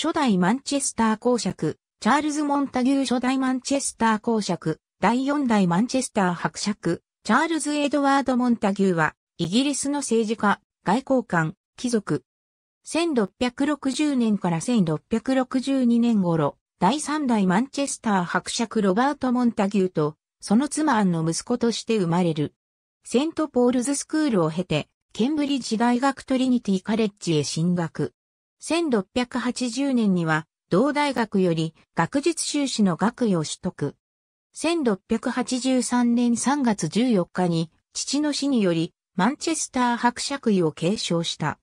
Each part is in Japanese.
初代マンチェスター公爵、チャールズ・モンタギュー初代マンチェスター公爵、第4代マンチェスター伯爵、チャールズ・エドワード・モンタギューは、イギリスの政治家、外交官、貴族。1660年から1662年頃、第3代マンチェスター伯爵ロバート・モンタギューと、その妻アンの息子として生まれる。セント・ポールズ・スクールを経て、ケンブリッジ大学トリニティ・カレッジへ進学。1680年には、同大学より学術修士の学位を取得。1683年3月14日に、父の死により、マンチェスター伯爵位を継承した。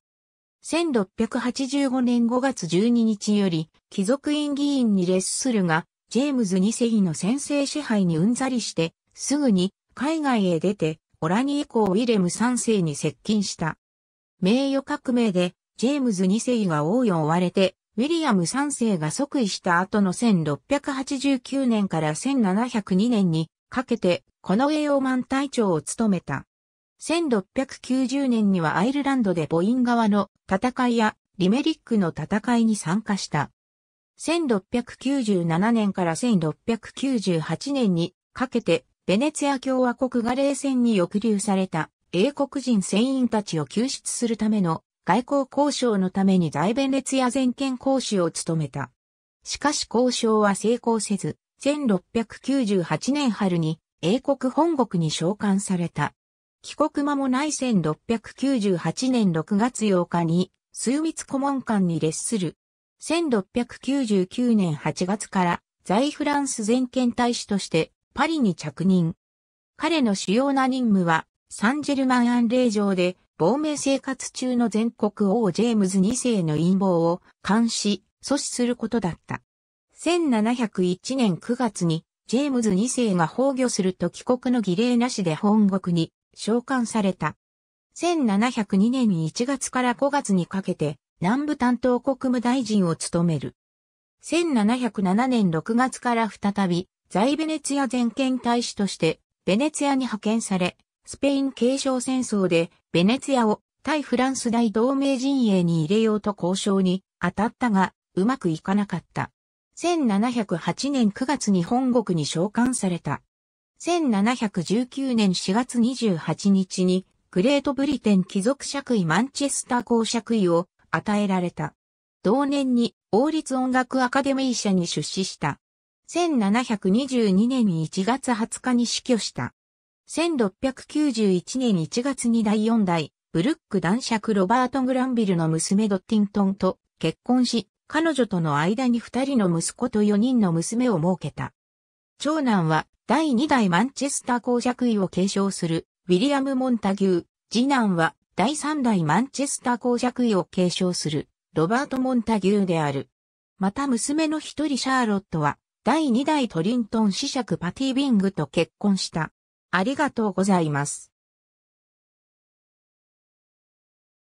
1685年5月12日より、貴族院議員に列するが、ジェームズ2世の先制支配にうんざりして、すぐに海外へ出て、オラニ以降ウィレム3世に接近した。名誉革命でジェームズ2世が王位を追われて、ウィリアム3世が即位した後の1689年から1702年にかけて、この栄養満隊長を務めた。1690年にはアイルランドでボイン側の戦いやリメリックの戦いに参加した。1697年から1698年にかけてベネツィア共和国が冷戦に抑留された英国人船員たちを救出するための外交交渉のために在弁列や全権公使を務めた。しかし交渉は成功せず、1698年春に英国本国に召喚された。帰国間もない1698年6月8日に、数密顧問官に列する。1699年8月から在フランス全権大使としてパリに着任。彼の主要な任務はサンジェルマン・アン・レイ城で亡命生活中の全国王ジェームズ2世の陰謀を監視、阻止することだった。1701年9月に、ジェームズ2世が崩御すると帰国の儀礼なしで本国に召喚された。1702年1月から5月にかけて、南部担当国務大臣を務める。1707年6月から再び、在ベネツィア全権大使として、ベネツィアに派遣され、スペイン継承戦争でベネツィアを対フランス大同盟陣営に入れようと交渉に当たったが、うまくいかなかった。1708年9月に本国に召喚された。1719年4月28日に、グレートブリテン貴族爵位マンチェスター公爵位を与えられた。同年に王立音楽アカデミー社に出資した。1722年1月20日に死去した。1691年1月に第4代、ブルック男爵ロバート・グランビルの娘ドッティントンと結婚し、彼女との間に二人の息子と四人の娘を設けた。長男は第二代マンチェスター公爵位を継承するウィリアム・モンタギュー。次男は第三代マンチェスター公爵位を継承するロバート・モンタギューである。また娘の一人シャーロットは第二代トリントン子爵パティ・ビングと結婚した。ありがとうございます。